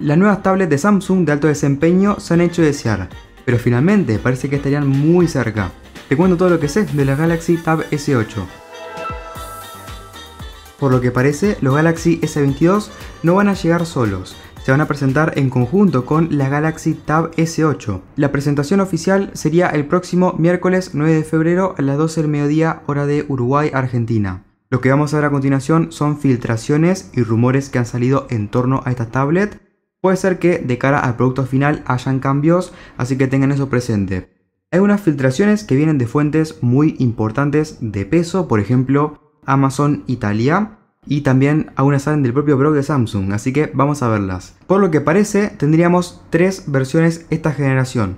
Las nuevas tablets de Samsung de alto desempeño se han hecho desear, pero finalmente parece que estarían muy cerca. Te cuento todo lo que sé de la Galaxy Tab S8. Por lo que parece, los Galaxy S22 no van a llegar solos, se van a presentar en conjunto con la Galaxy Tab S8. La presentación oficial sería el próximo miércoles 9 de febrero a las 12 del mediodía hora de Uruguay, Argentina. Lo que vamos a ver a continuación son filtraciones y rumores que han salido en torno a esta tablet Puede ser que de cara al producto final hayan cambios, así que tengan eso presente. Hay unas filtraciones que vienen de fuentes muy importantes de peso, por ejemplo Amazon Italia, y también algunas salen del propio blog de Samsung, así que vamos a verlas. Por lo que parece, tendríamos tres versiones esta generación.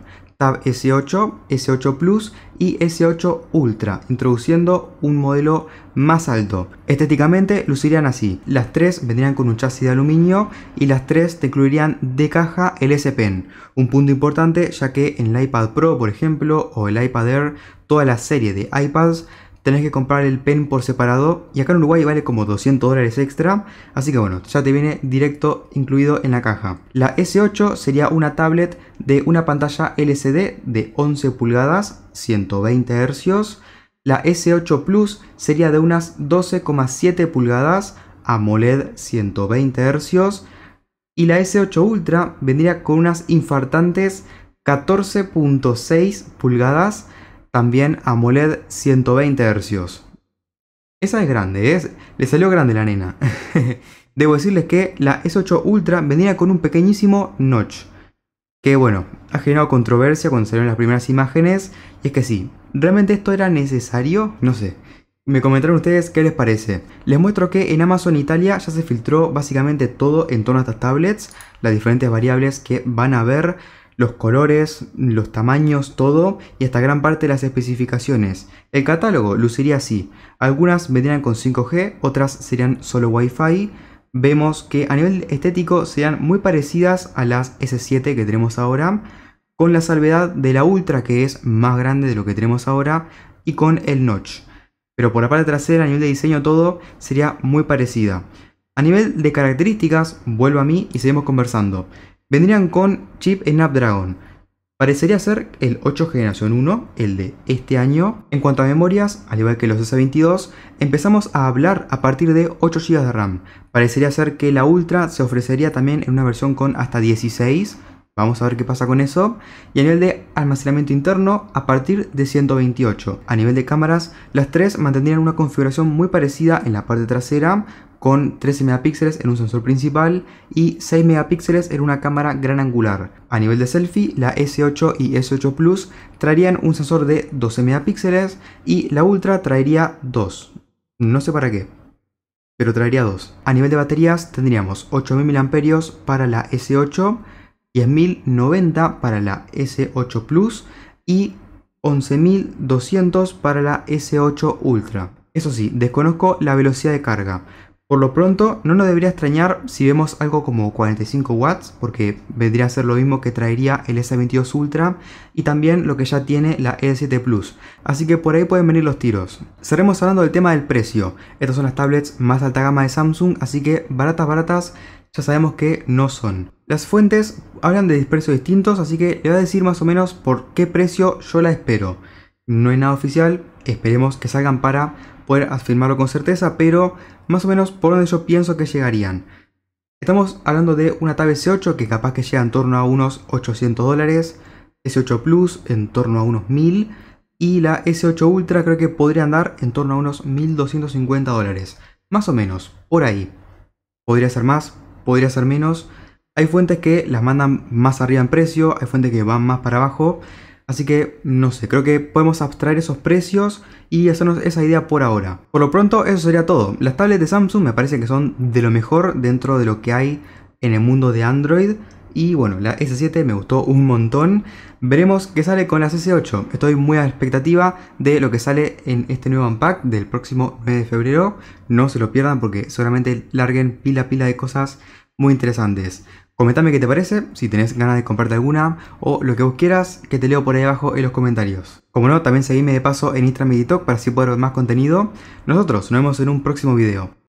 S8, S8 Plus y S8 Ultra, introduciendo un modelo más alto. Estéticamente lucirían así, las tres vendrían con un chasis de aluminio y las tres te incluirían de caja el S Pen, un punto importante ya que en el iPad Pro por ejemplo o el iPad Air, toda la serie de iPads tenés que comprar el pen por separado y acá en Uruguay vale como 200 dólares extra, así que bueno, ya te viene directo incluido en la caja. La S8 sería una tablet de una pantalla LCD de 11 pulgadas, 120 Hz. La S8 Plus sería de unas 12,7 pulgadas, AMOLED 120 Hz. Y la S8 Ultra vendría con unas infartantes 14.6 pulgadas, también AMOLED 120 Hz. Esa es grande, es, le salió grande la nena. Debo decirles que la S8 Ultra venía con un pequeñísimo notch. Que bueno, ha generado controversia cuando salieron las primeras imágenes. Y es que sí, ¿realmente esto era necesario? No sé. Me comentaron ustedes qué les parece. Les muestro que en Amazon Italia ya se filtró básicamente todo en torno a estas tablets, las diferentes variables que van a ver, los colores, los tamaños, todo y hasta gran parte de las especificaciones. El catálogo luciría así. Algunas vendrían con 5G, otras serían solo Wi-Fi. Vemos que a nivel estético serían muy parecidas a las S7 que tenemos ahora, con la salvedad de la Ultra que es más grande de lo que tenemos ahora y con el notch. Pero por la parte trasera, a nivel de diseño, todo sería muy parecida. A nivel de características, vuelvo a mí y seguimos conversando vendrían con chip Snapdragon. Parecería ser el 8 generación 1, el de este año. En cuanto a memorias, al igual que los S22, empezamos a hablar a partir de 8 GB de RAM. Parecería ser que la Ultra se ofrecería también en una versión con hasta 16. Vamos a ver qué pasa con eso. Y a nivel de almacenamiento interno, a partir de 128. A nivel de cámaras, las tres mantendrían una configuración muy parecida en la parte trasera, con 13 megapíxeles en un sensor principal y 6 megapíxeles en una cámara gran angular. A nivel de selfie, la S8 y S8 Plus traerían un sensor de 12 megapíxeles y la Ultra traería 2. No sé para qué, pero traería 2. A nivel de baterías tendríamos 8000 mAh para la S8, 10090 para la S8 Plus y 11200 para la S8 Ultra. Eso sí, desconozco la velocidad de carga, por lo pronto, no nos debería extrañar si vemos algo como 45 watts, porque vendría a ser lo mismo que traería el S22 Ultra y también lo que ya tiene la E7 Plus. Así que por ahí pueden venir los tiros. Seremos hablando del tema del precio. Estas son las tablets más alta gama de Samsung, así que baratas, baratas, ya sabemos que no son. Las fuentes hablan de precios distintos, así que le voy a decir más o menos por qué precio yo la espero. No hay nada oficial, esperemos que salgan para poder afirmarlo con certeza, pero más o menos por donde yo pienso que llegarían. Estamos hablando de una Tab S8 que capaz que llega en torno a unos 800 dólares, S8 Plus en torno a unos 1000 y la S8 Ultra creo que podría andar en torno a unos 1250 dólares, más o menos, por ahí. Podría ser más, podría ser menos. Hay fuentes que las mandan más arriba en precio, hay fuentes que van más para abajo. Así que no sé, creo que podemos abstraer esos precios y hacernos esa idea por ahora. Por lo pronto eso sería todo. Las tablets de Samsung me parece que son de lo mejor dentro de lo que hay en el mundo de Android. Y bueno, la S7 me gustó un montón. Veremos qué sale con la S8. Estoy muy a la expectativa de lo que sale en este nuevo unpack del próximo mes de febrero. No se lo pierdan porque seguramente larguen pila pila de cosas muy interesantes. Comentame qué te parece, si tenés ganas de comprarte alguna o lo que vos quieras, que te leo por ahí abajo en los comentarios. Como no, también seguime de paso en Instagram y TikTok para así poder ver más contenido. Nosotros nos vemos en un próximo video.